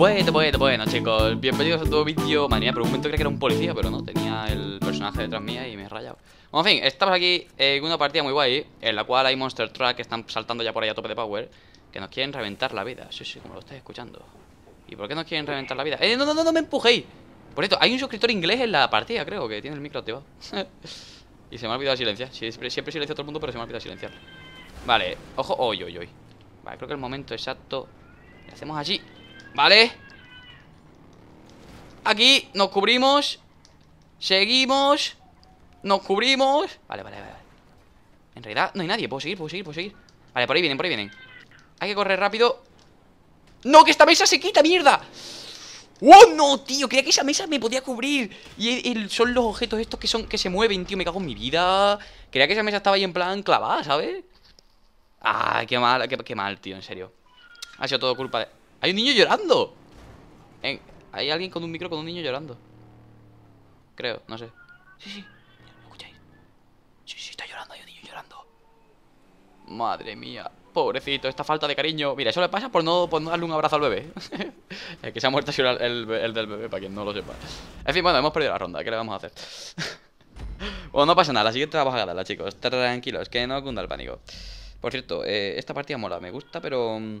Bueno, bueno, bueno, chicos, bienvenidos a tu vídeo. Manía, por un momento creía que era un policía, pero no, tenía el personaje detrás mía y me he rayado. Bueno, en fin, estamos aquí en una partida muy guay, en la cual hay Monster Truck que están saltando ya por ahí a tope de power, que nos quieren reventar la vida. Sí, sí, como lo estáis escuchando. ¿Y por qué nos quieren reventar la vida? ¡Eh, no, no, no, no me empujéis! Por cierto, hay un suscriptor inglés en la partida, creo, que tiene el micro activado. y se me ha olvidado silenciar. Siempre, siempre silencio a todo el mundo, pero se me ha olvidado silenciar. Vale, ojo, hoy, hoy, Vale, creo que el momento exacto... Lo hacemos allí. ¿Vale? Aquí nos cubrimos Seguimos Nos cubrimos Vale, vale, vale En realidad no hay nadie Puedo seguir, puedo seguir, puedo seguir Vale, por ahí vienen, por ahí vienen Hay que correr rápido ¡No, que esta mesa se quita, mierda! ¡Oh, no, tío! Creía que esa mesa me podía cubrir Y son los objetos estos que son que se mueven, tío Me cago en mi vida Creía que esa mesa estaba ahí en plan clavada, ¿sabes? Ah, qué mal, qué mal, tío, en serio Ha sido todo culpa de... ¡Hay un niño llorando! Hay alguien con un micro con un niño llorando. Creo, no sé. Sí, sí. ¿Me escucháis? Sí, sí, está llorando, hay un niño llorando. Madre mía. Pobrecito, esta falta de cariño. Mira, eso le pasa por no, darle un abrazo al bebé. que se ha muerto el, del bebé, para quien no lo sepa. En fin, bueno, hemos perdido la ronda. ¿Qué le vamos a hacer? bueno, no pasa nada. La siguiente la vamos a ganarla, chicos. Tranquilos, que no cunda el pánico. Por cierto, eh, esta partida mola. Me gusta, pero... Mm,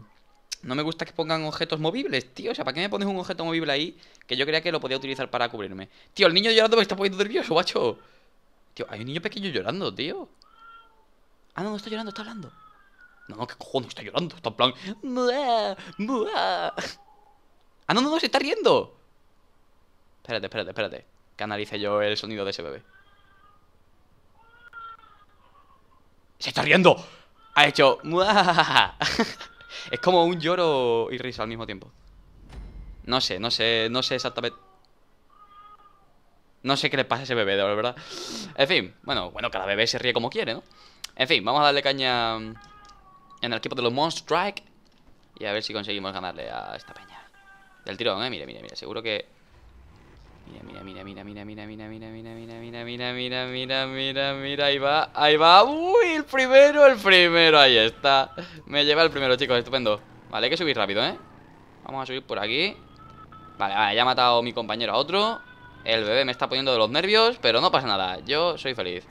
no me gusta que pongan objetos movibles, tío. O sea, ¿para qué me pones un objeto movible ahí que yo creía que lo podía utilizar para cubrirme? Tío, el niño llorando me está poniendo nervioso, guacho. Tío, hay un niño pequeño llorando, tío. Ah, no, no está llorando, está hablando. No, no, ¿qué cojones, está llorando. Está en plan. Ah, no, no, no, se está riendo. Espérate, espérate, espérate. Que analice yo el sonido de ese bebé. ¡Se está riendo! Ha hecho. Es como un lloro y risa al mismo tiempo. No sé, no sé, no sé exactamente... No sé qué le pasa a ese bebé, de verdad. En fin, bueno, bueno, cada bebé se ríe como quiere, ¿no? En fin, vamos a darle caña en el equipo de los Monstrike Strike. Y a ver si conseguimos ganarle a esta peña. Del tirón, ¿eh? Mire, mire, mire. Seguro que Mira, mira, mira, mira, mira, mira, mira, mira, mira, mira, mira, mira, mira, mira, mira, mira, ahí va, ahí va, uy, el primero, el primero, ahí está Me lleva el primero, chicos, estupendo Vale, hay que subir rápido, ¿eh? Vamos a subir por aquí Vale, vale, ya ha matado mi compañero a otro El bebé me está poniendo de los nervios, pero no pasa nada, yo soy feliz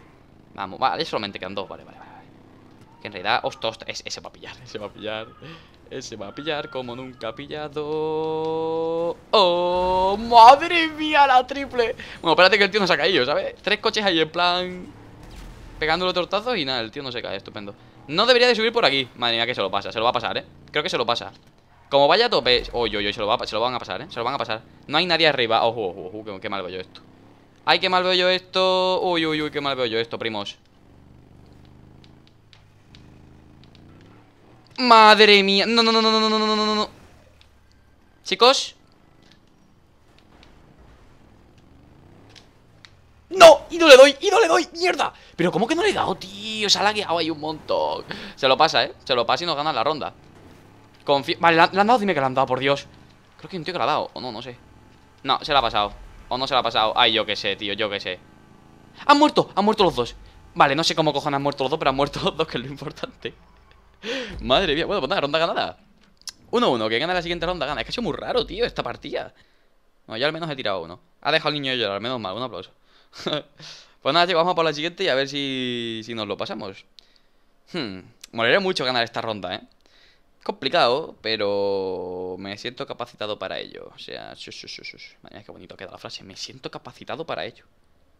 Vamos, vale, solamente quedan dos, vale, vale, vale Que en realidad, ostras, ese va a pillar, ese va a pillar se va a pillar como nunca ha pillado. ¡Oh! ¡Madre mía, la triple! Bueno, espérate que el tío no se ha caído, ¿sabes? Tres coches ahí en plan... Pegándole tortazos y nada, el tío no se cae, estupendo No debería de subir por aquí Madre mía, que se lo pasa, se lo va a pasar, ¿eh? Creo que se lo pasa Como vaya a tope... Uy, uy, se, se lo van a pasar, ¿eh? Se lo van a pasar No hay nadie arriba Ojo, ojo, ojo, qué, qué mal veo yo esto Ay, qué mal veo yo esto Uy, uy, uy, qué mal veo yo esto, primos Madre mía. No, no, no, no, no, no, no, no, no. Chicos. ¡No! ¡Y no le doy! ¡Y no le doy! ¡Mierda! Pero ¿cómo que no le he dado, tío? Se la ha lagueado ahí un montón. Se lo pasa, ¿eh? Se lo pasa y nos gana la ronda. Confía... Vale, ¿la, han dado? Dime que la han dado, por Dios. Creo que un tío que la ha dado. O no, no sé. No, se la ha pasado. O no se la ha pasado. Ay, yo qué sé, tío, yo qué sé. ¡Han muerto! ¡Han muerto los dos! Vale, no sé cómo cojones han muerto los dos, pero han muerto los dos, que es lo importante. Madre mía. Bueno, pues nada, ronda ganada. 1-1, que gana la siguiente ronda, gana. Es que ha sido muy raro, tío, esta partida. Bueno, yo al menos he tirado uno. Ha dejado al niño llorar, menos mal, un aplauso. pues nada, chicos, vamos a por la siguiente y a ver si, si nos lo pasamos. Hmm, mucho ganar esta ronda, ¿eh? Complicado, pero me siento capacitado para ello. O sea, shush, shush, shush. Madre mía, qué bonito queda la frase. Me siento capacitado para ello.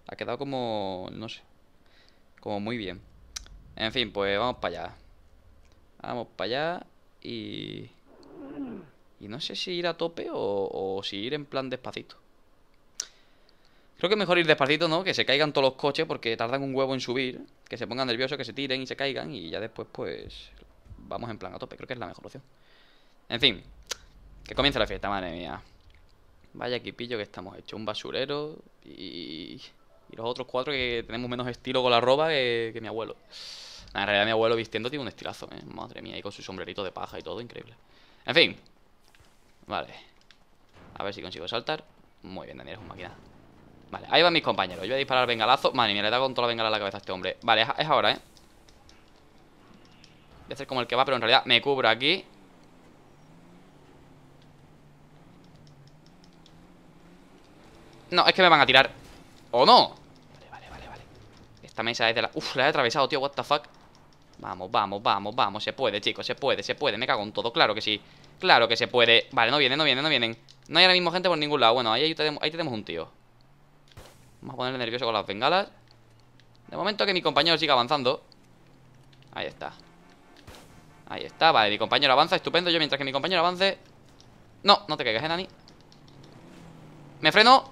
Ha quedado como, no sé, como muy bien. En fin, pues vamos para allá. Vamos para allá y... Y no sé si ir a tope o, si ir en plan despacito. Creo que mejor ir despacito, ¿no? Que se caigan todos los coches porque tardan un huevo en subir. Que se pongan nerviosos, que se tiren y se caigan. Y ya después, pues, vamos en plan a tope. Creo que es la mejor opción. En fin, que comience la fiesta, madre mía. Vaya equipillo que estamos hecho. Un basurero y... y los otros cuatro que tenemos menos estilo con la roba que, que mi abuelo. En realidad, mi abuelo vistiendo tiene un estilazo, ¿eh? Madre mía, ahí con su sombrerito de paja y todo, increíble. En fin. Vale. A ver si consigo saltar. Muy bien, Daniel, es un máquina. Vale, ahí van mis compañeros. Yo voy a disparar bengalazo. Madre mía, le da con toda la bengala la cabeza a este hombre. Vale, es ahora, ¿eh? Voy a hacer como el que va, pero en realidad me cubro aquí. No, es que me van a tirar. ¿O no? Vale, vale, vale, vale. Esta mesa es de la... Uf, la he atravesado, tío. What the fuck. Vamos, vamos, vamos, vamos Se puede, chicos, se puede, se puede Me cago en todo, claro que sí Claro que se puede Vale, no vienen, no vienen, no vienen No hay ahora mismo gente por ningún lado Bueno, ahí, tenemos, un tío Vamos a ponerle nervioso con las bengalas De momento que mi compañero siga avanzando Ahí está Ahí está, vale, mi compañero avanza, estupendo Yo mientras que mi compañero avance No, no te caigas, ¿eh, Nani Me freno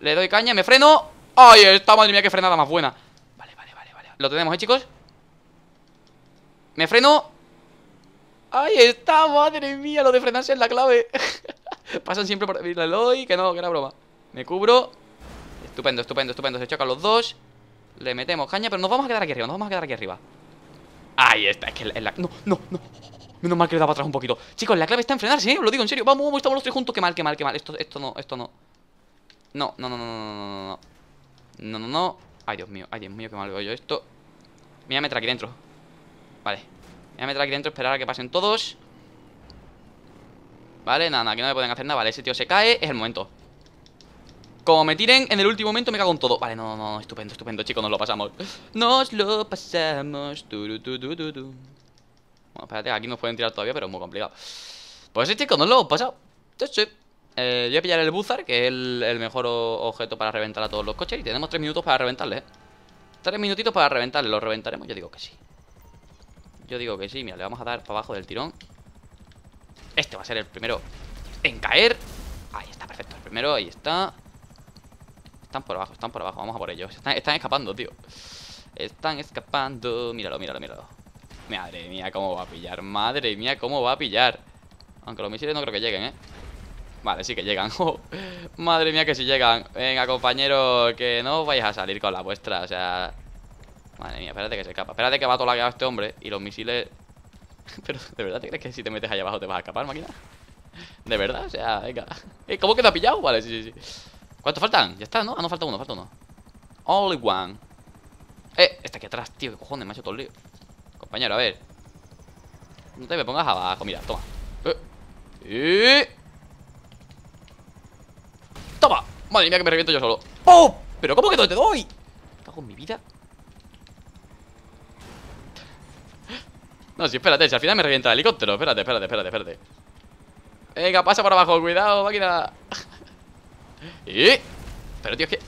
Le doy caña, me freno Ay, esta madre mía, qué frenada más buena Vale, vale, vale, vale Lo tenemos, ¿eh, chicos? Me freno. Ahí está, madre mía, lo de frenarse es la clave. Pasan siempre por Le Eloy, que no, que era broma. Me cubro. Estupendo, estupendo, estupendo. Se chocan los dos. Le metemos caña, pero nos vamos a quedar aquí arriba, nos vamos a quedar aquí arriba. Ahí está, es que en la... No, no, no. Menos mal que le para atrás un poquito. Chicos, la clave está en frenarse, ¿eh? lo digo en serio. Vamos, vamos, estamos los tres juntos. Qué mal, qué mal, qué mal. Esto, esto no, esto no. No, no, no, no, no, no, no. No, no, Ay, Dios mío, ay, Dios mío, qué mal veo yo esto. Mira, me aquí dentro. Vale voy a meter aquí dentro, esperar a que pasen todos Vale, nada, aquí no me pueden hacer nada Vale, ese tío se cae, es el momento Como me tiren en el último momento me cago en todo Vale, no, no, estupendo, estupendo, chicos, nos lo pasamos Nos lo pasamos Bueno, espérate, aquí nos pueden tirar todavía, pero es muy complicado Pues sí, chicos, nos lo hemos pasado eh, yo voy a pillar el buzzard que es el, mejor objeto para reventar a todos los coches Y tenemos tres minutos para reventarle, eh Tres minutitos para reventarle, lo reventaremos, yo digo que sí yo digo que sí, mira, le vamos a dar para abajo del tirón Este va a ser el primero en caer Ahí está, perfecto, el primero, ahí está Están por abajo, están por abajo, vamos a por ellos Están, escapando, tío Están escapando, míralo, míralo, míralo Madre mía, cómo va a pillar Madre mía, cómo va a pillar Aunque los misiles no creo que lleguen, eh Vale, sí que llegan oh, Madre mía que si sí llegan Venga, compañero, que no vais a salir con la vuestra O sea, Madre mía, espérate que se escapa. Espérate que va a la este hombre y los misiles. Pero, ¿de verdad te crees que si te metes allá abajo te vas a escapar, máquina? ¿De verdad? O sea, venga. ¿Eh, ¿Cómo que te ha pillado? Vale, sí, sí, sí. ¿Cuántos faltan? Ya está, ¿no? Ah, no, falta uno, falta uno. Only one. Eh, está aquí atrás, tío. ¿Qué cojones? Me ha hecho todo el lío. Compañero, a ver. No te me pongas abajo. Mira, toma. Eh. Eh ¡Toma! Madre mía que me reviento yo solo ¡Pum! ¿Pero cómo que no te doy? Cago en mi vida No, sí, espérate, si al final me revienta el helicóptero Espérate, espérate, espérate, espérate Venga, pasa por abajo, cuidado, máquina Y... Pero tío, es que...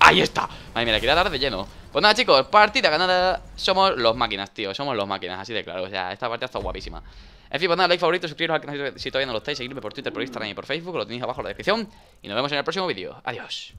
¡Ahí está! Madre mía, quería dar de lleno Pues nada, chicos, partida ganada Somos los máquinas, tío, somos los máquinas, así de claro O sea, esta partida está guapísima en fin, pues nada, like favorito, suscribiros al canal si todavía no lo estáis, seguirme por Twitter, por Instagram y por Facebook, lo tenéis abajo en la descripción. Y nos vemos en el próximo vídeo. Adiós.